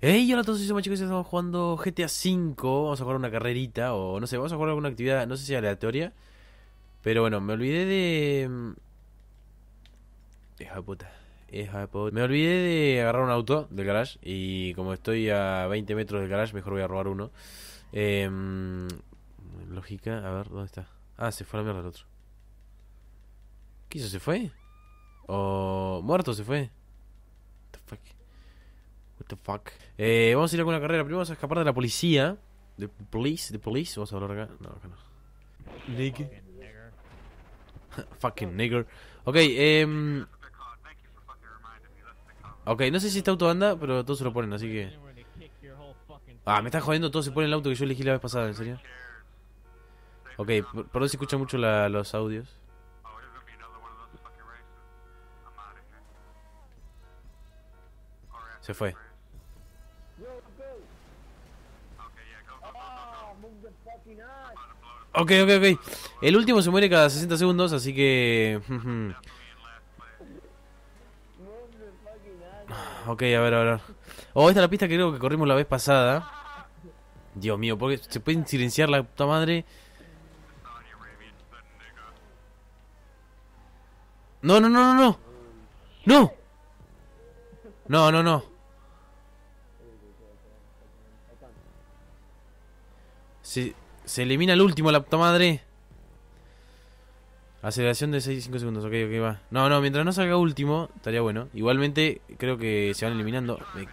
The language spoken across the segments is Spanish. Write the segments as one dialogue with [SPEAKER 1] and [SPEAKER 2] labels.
[SPEAKER 1] Hey, hola a todos, hicimos, chicos y estamos jugando GTA V. Vamos a jugar una carrerita o no sé, vamos a jugar alguna actividad, no sé si aleatoria. Pero bueno, me olvidé de. Mm, hija de puta. puta. Me olvidé de agarrar un auto del garage. Y como estoy a 20 metros del garage, mejor voy a robar uno. Em, lógica, a ver, ¿dónde está? Ah, se fue la mierda el otro. ¿Qué hizo? ¿Se fue? ¿O muerto se fue? What the fuck. Eh, vamos a ir a alguna carrera. Primero vamos a escapar de la policía. De police, de police. Vamos a hablar acá. No, acá no. Nigga. Fucking nigger. Ok, eh. Ok, no sé si este auto anda, pero todos se lo ponen, así que. Ah, me estás jodiendo, todos se ponen el auto que yo elegí la vez pasada, ¿en serio? Ok, perdón si escucha mucho la, los audios. Se fue. Ok, ok, ok. El último se muere cada 60 segundos, así que... ok, a ver, a ver. Oh, esta es la pista que creo que corrimos la vez pasada. Dios mío, porque se pueden silenciar la puta madre. No, no, no, no, no. No. No, no, no. Se, se elimina el último, la puta madre. Aceleración de 6-5 segundos, ok, ok, va. No, no, mientras no salga último, estaría bueno. Igualmente, creo que se van eliminando. Me ok,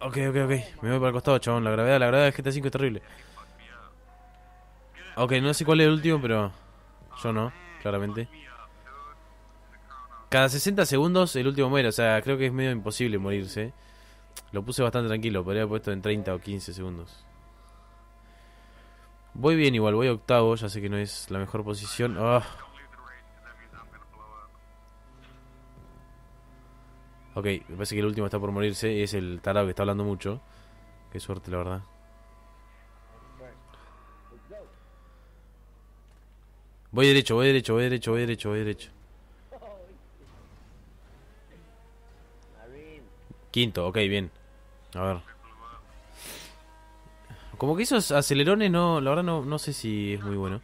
[SPEAKER 1] ok, ok. Me voy para el costado, chabón. La gravedad, la gravedad de GTA 5 es terrible. Ok, no sé cuál es el último, pero... Yo no, claramente. Cada 60 segundos el último muere, o sea, creo que es medio imposible morirse. Lo puse bastante tranquilo, podría haber puesto en 30 o 15 segundos. Voy bien igual, voy octavo, ya sé que no es la mejor posición. Ah. Ok, me parece que el último está por morirse, es el tarado que está hablando mucho. Qué suerte, la verdad. Voy derecho, voy derecho, voy derecho, voy derecho, voy derecho. Quinto, ok, bien. A ver. Como que esos acelerones no, la verdad no, no sé si es muy bueno.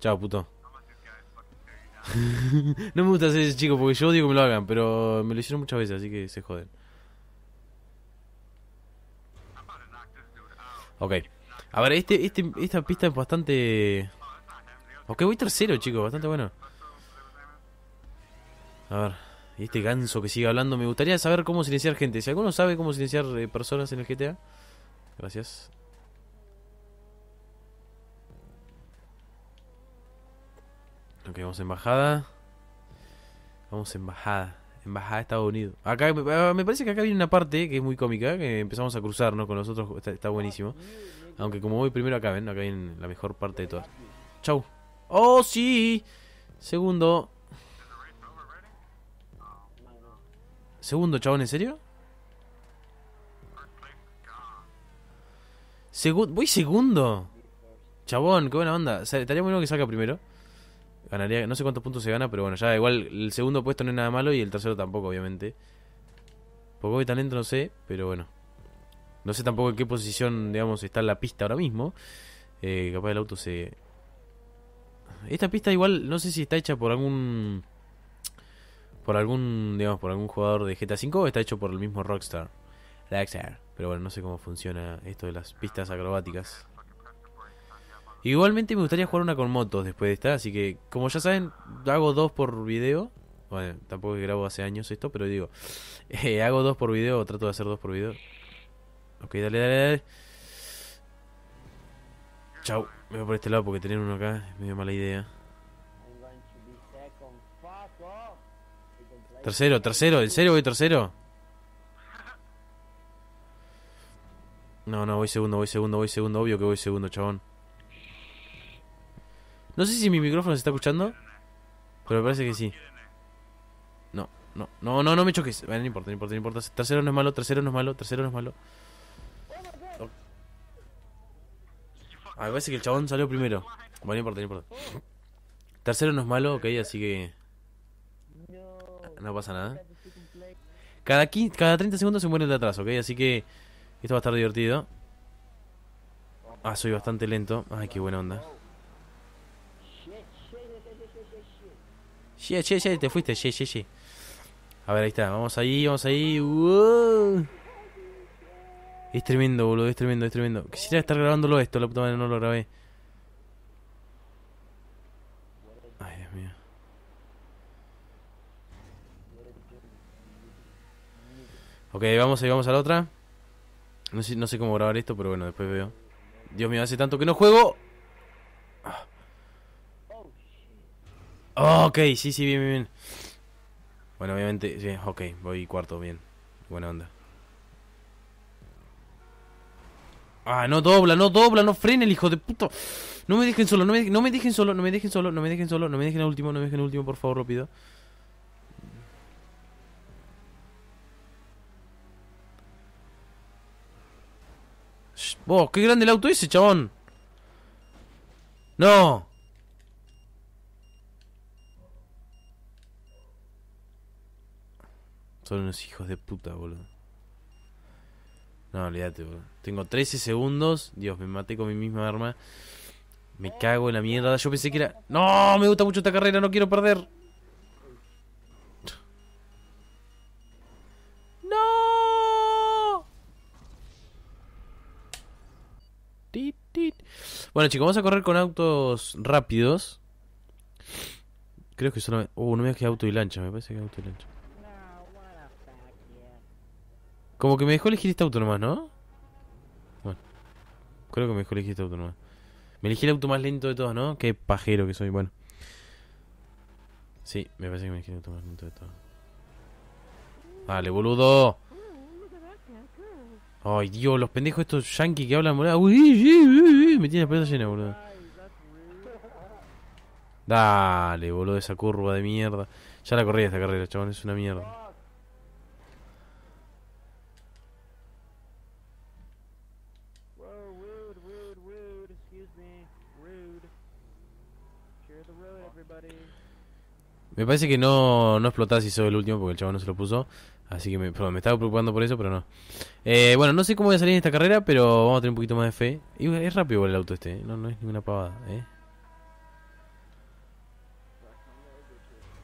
[SPEAKER 1] Chao, puto. no me gusta hacer ese chico porque yo odio que me lo hagan, pero me lo hicieron muchas veces, así que se joden. Ok. A ver, este, este esta pista es bastante Ok, voy tercero, chicos. Bastante bueno. A ver. Y este ganso que sigue hablando. Me gustaría saber cómo silenciar gente. Si alguno sabe cómo silenciar eh, personas en el GTA. Gracias. Ok, vamos a embajada. Vamos a embajada. Embajada de Estados Unidos. Acá, ah, me parece que acá viene una parte que es muy cómica, que empezamos a cruzar, no, con nosotros. Está, está buenísimo. Aunque como voy primero acá, ven, acá viene la mejor parte de todas. Chau. ¡Oh, sí! Segundo. Segundo, chabón, ¿en serio? voy segundo. Chabón, qué buena onda. estaría bueno que salga primero. Ganaría, no sé cuántos puntos se gana, pero bueno, ya igual el segundo puesto no es nada malo y el tercero tampoco, obviamente. Poco tan lento? no sé, pero bueno. No sé tampoco en qué posición, digamos, está la pista ahora mismo. Eh, capaz el auto se, esta pista igual no sé si está hecha por algún por algún, digamos, por algún jugador de GTA V o está hecho por el mismo Rockstar. Pero bueno, no sé cómo funciona esto de las pistas acrobáticas. Igualmente me gustaría jugar una con motos después de esta, así que como ya saben, hago dos por video. Bueno, tampoco grabo hace años esto, pero digo, eh, hago dos por video, o trato de hacer dos por video. Ok, dale, dale, dale. Chau, me voy por este lado porque tener uno acá es medio mala idea. Tercero, tercero, ¿en serio voy tercero? No, no, voy segundo, voy segundo, voy segundo, obvio que voy segundo, chabón. No sé si mi micrófono se está escuchando, pero me parece que sí. No, no, no, no, no me choques. Bueno, no importa, no importa, no importa. Tercero no es malo, tercero no es malo, tercero no es malo. A ah, me parece que el chabón salió primero. Bueno, no importa, no importa. Tercero no es malo, ok, así que. No pasa nada. Cada, cada 30 segundos se muere el de atrás, ok, así que. Esto va a estar divertido. Ah, soy bastante lento. Ay, qué buena onda. Che, che, sí, te fuiste, sí che, che. A ver, ahí está, vamos ahí, vamos ahí. Es tremendo, boludo, es tremendo, es tremendo. Quisiera estar grabándolo esto, la puta madre no lo grabé. Ay, Dios mío. Ok, vamos vamos a la otra. No sé, no sé cómo grabar esto, pero bueno, después veo. Dios mío, hace tanto que no juego. Ah. ok, sí, sí, bien, bien, Bueno, obviamente, sí, ok, voy cuarto, bien. Buena onda. Ah, no dobla, no dobla, no frene el hijo de puto. No me dejen solo, no me, no me dejen solo, no me dejen solo, no me dejen solo, no me dejen el último, no me dejen el último, por favor, lo pido. qué grande el auto ese, chabón. No. Son unos hijos de puta, boludo. No, olvídate, Tengo 13 segundos. Dios, me maté con mi misma arma. Me cago en la mierda. Yo pensé que era... No, me gusta mucho esta carrera, no quiero perder. No. Bueno, chicos, vamos a correr con autos rápidos. Creo que solo... Uh, no me dejé auto y lancha, me parece que auto y lancha. Como que me dejó elegir este auto nomás, ¿no? Bueno. Creo que me dejó elegir este auto nomás. Me elegí el auto más lento de todos, ¿no? Qué pajero que soy, bueno. Sí, me parece que me elegí el auto más lento de todos. Dale, boludo. Ay, Dios, los pendejos estos yankees que hablan, boludo. Uy, uy, uy, uy. Me tiene la pelota llena, boludo. Dale, boludo, esa curva de mierda. Ya la corrí esta carrera, chabón, es una mierda. Me parece que no, no explotás si soy el último porque el chavo no se lo puso. Así que me, estaba preocupando por eso, pero no. Eh, bueno, no sé cómo voy a salir en esta carrera, pero vamos a tener un poquito más de fe. Y es rápido el auto este, ¿eh? no, no es ninguna pavada. ¿eh?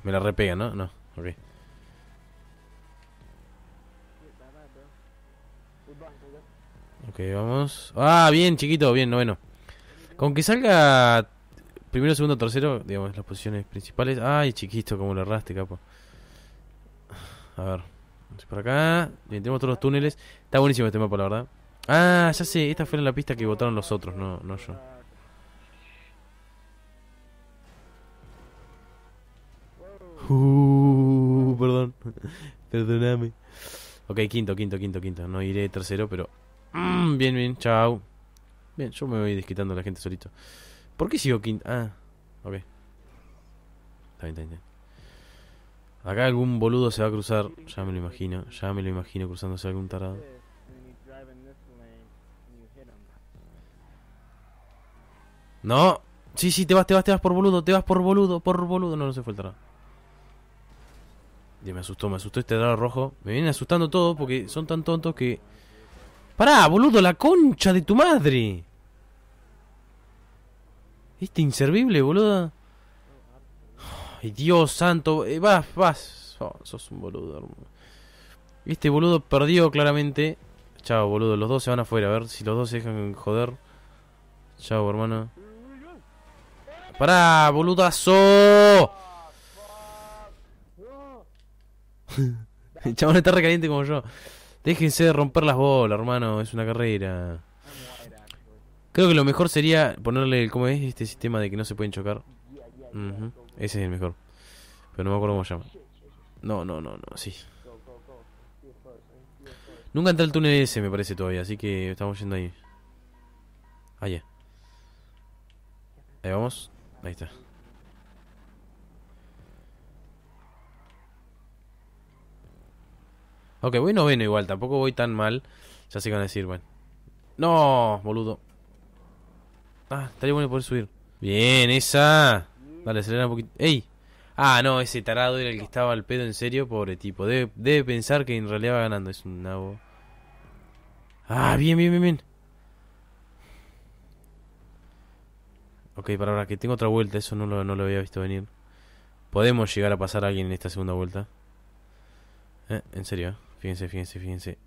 [SPEAKER 1] Me la repega, ¿no? No, ok. vamos. Ah, bien, chiquito, bien, bueno Con que salga primero, segundo, tercero, digamos, las posiciones principales. Ay, chiquito, como lo erraste, capo. A ver, vamos por acá. Bien, tenemos todos los túneles. Está buenísimo este mapa, la verdad. Ah, ya sé, esta fue la pista que votaron los otros, no, no yo. Uh, perdón, Perdoname Ok, quinto, quinto, quinto, quinto. No iré tercero, pero... Mm, bien, bien, chao. Bien, yo me voy desquitando la gente solito. ¿Por qué sigo quinta. Ah, ok. Está bien, está bien. Acá algún boludo se va a cruzar. Ya me lo imagino. Ya me lo imagino cruzándose algún tarado. No. Sí, sí, te vas, te vas, te vas por boludo, te vas por boludo, por boludo. No, no se fue el tarado. Ya me asustó, me asustó este tarado rojo. Me vienen asustando todo porque son tan tontos que... ¡para, boludo, la concha de tu madre. ¿Viste? Inservible, boludo. Ay, Dios santo. vas, eh, vas. Oh, sos un boludo, hermano. Este boludo perdió claramente. Chao, boludo. Los dos se van afuera. A ver si los dos se dejan joder. Chao, hermano. Para boludazo! El chabón está recaliente como yo. Déjense de romper las bolas, hermano. Es una carrera. Creo que lo mejor sería ponerle, ¿cómo es este sistema de que no se pueden chocar? Ese es el mejor. Pero no me acuerdo cómo se llama. No, no, no, no, sí. Nunca entré el túnel ese, me parece todavía, así que estamos yendo ahí. Allá. Ah, ahí vamos. Ahí está. Ok, voy noveno igual, tampoco voy tan mal. Ya sé que van a decir, bueno. No, boludo. Ah, estaría bueno poder subir. Bien, esa. Dale, acelera un poquito. ¡Ey! Ah, no, ese tarado era el que estaba al pedo en serio, pobre tipo. Debe, pensar que en realidad va ganando. Es un nabo. Ah, bien, bien, bien, bien. Ok, para ahora que tengo otra vuelta, eso no lo, no lo había visto venir. Podemos llegar a pasar a alguien en esta segunda vuelta. Eh, en serio, eh. fíjense, fíjense, fíjense.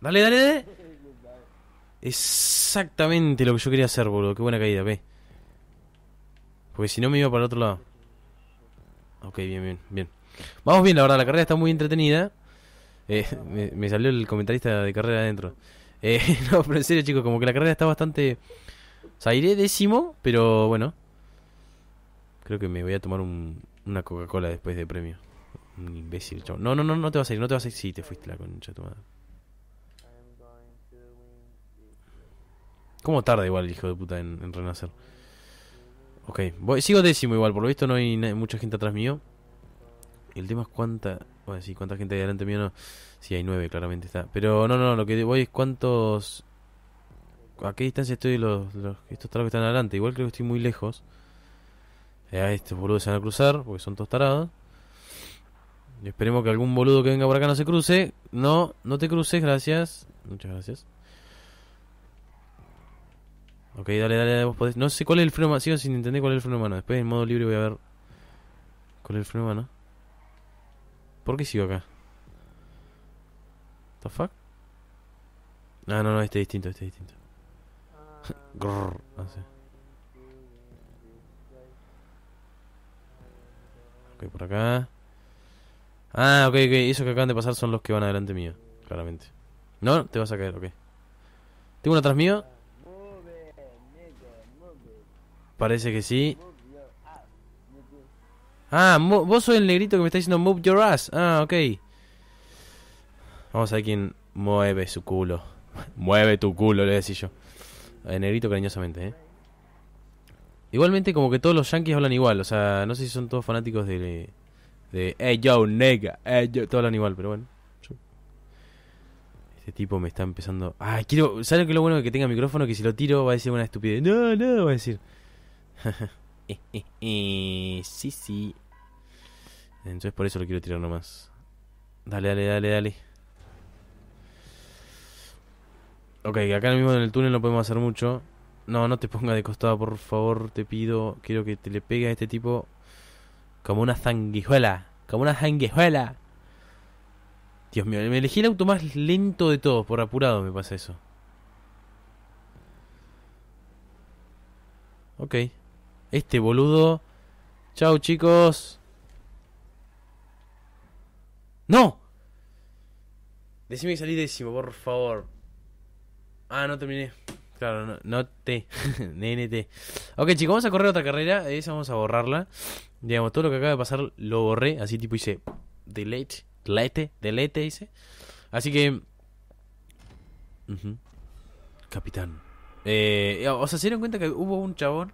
[SPEAKER 1] Dale, dale, dale. Exactamente lo que yo quería hacer, boludo. Qué buena caída, ve. Porque si no me iba para el otro lado. Ok, bien, bien, bien. Vamos bien, la verdad, la carrera está muy entretenida. Eh, me, salió el comentarista de carrera adentro. Eh, no, pero en serio, chicos, como que la carrera está bastante... O sea, iré décimo, pero bueno. Creo que me voy a tomar un, una Coca-Cola después de premio. Un imbécil, No, no, no, no te vas a ir, no te vas a ir. Sí, te fuiste la concha tomada. ¿Cómo tarda igual el hijo de puta en, renacer. Ok, Voy, sigo décimo igual, por lo visto no hay mucha gente atrás mío. El tema es cuánta. Bueno, sí, cuánta gente hay delante mío Si hay nueve, claramente está. Pero no, no, lo que voy es cuántos. ¿A qué distancia estoy los, estos tarados que están adelante? Igual creo que estoy muy lejos. Eh, estos boludos se van a cruzar porque son todos tarados. esperemos que algún boludo que venga por acá no se cruce. No, no te cruces, gracias. Muchas gracias. Ok, dale, dale, vos podés. No sé cuál es el freno humano. Sigo sin entender cuál es el freno humano. Después en modo libre voy a ver cuál es el freno humano. ¿Por qué sigo acá? ¿The fuck? Ah, no, no, este es distinto, este es distinto. Grrr, Ok, por acá. Ah, ok, ok. Esos que acaban de pasar son los que van adelante mío, claramente. No, te vas a caer, ok. Tengo uno atrás mío. parece que sí. Ah, vos sos el negrito que me está diciendo move your ass. Ah, ok. Vamos a ver quién mueve su culo. mueve tu culo, le voy a decir yo. El eh, negrito cariñosamente, ¿eh? Igualmente, como que todos los yankees hablan igual. O sea, no sé si son todos fanáticos de. de. Hey, yo, nega. Hey, yo. Todos hablan igual, pero bueno. Este tipo me está empezando. Ah, quiero. ¿Sabes qué es lo bueno de que tenga micrófono? Que si lo tiro va a decir una estupidez. No, no, va a decir eh, Sí, sí. Entonces por eso lo quiero tirar nomás. Dale, dale, dale, dale. Ok, acá mismo en el túnel no podemos hacer mucho. No, no te ponga de costado, por favor, te pido. Quiero que te le pegue a este tipo como una zanguijuela. Como una zanguijuela. Dios mío, me elegí el auto más lento de todos, por apurado me pasa eso. Ok. Este boludo. Chao chicos. ¡No! Decime que salí décimo, por favor. Ah, no terminé. Claro, no, no Nene NNT. Ok, chicos, vamos a correr otra carrera. Esa vamos a borrarla. Digamos, todo lo que acaba de pasar lo borré. Así tipo hice delete, delete, delete, hice. Así que... Capitán. Eh, o sea, se dieron cuenta que hubo un chabón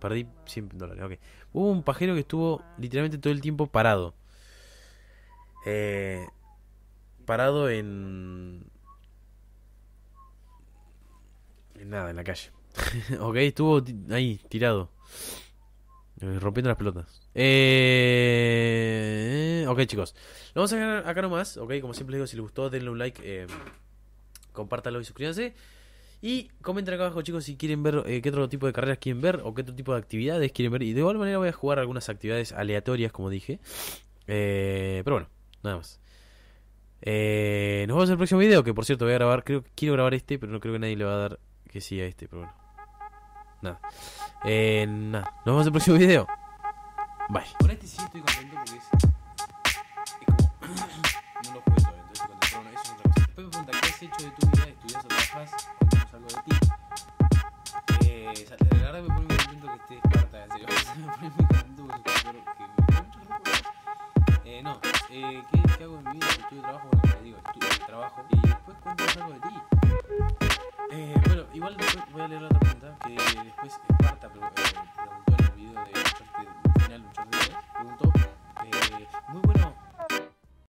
[SPEAKER 1] Perdí 100 dólares, ok. Hubo un pajero que estuvo literalmente todo el tiempo parado. Eh, parado en... nada, en la calle. ok, estuvo ahí, tirado. Eh, rompiendo las pelotas. Eh... Ok, chicos. Lo vamos a dejar acá nomás. Ok, como siempre les digo, si les gustó, denle un like. Eh, compártanlo y suscríbanse. Y comenten acá abajo, chicos, si quieren ver eh, qué otro tipo de carreras quieren ver o qué otro tipo de actividades quieren ver. Y de igual manera voy a jugar algunas actividades aleatorias, como dije. Eh, pero bueno, nada más. Eh, nos vemos en el próximo video, que por cierto voy a grabar, creo quiero grabar este, pero no creo que nadie le va a dar que sí a este, pero bueno. Nada. nada. Nos vemos en el próximo video. Bye. Con este sí estoy contento porque es. no lo entonces cuando eso otra cosa. Después me qué has hecho de tu vida, eh, eh, ¿qué, hago en mi vida? trabajo, trabajo y después cuento algo de ti. Eh, bueno, igual voy a leer otra pregunta que después Esparta preguntó en el video de final, muy bueno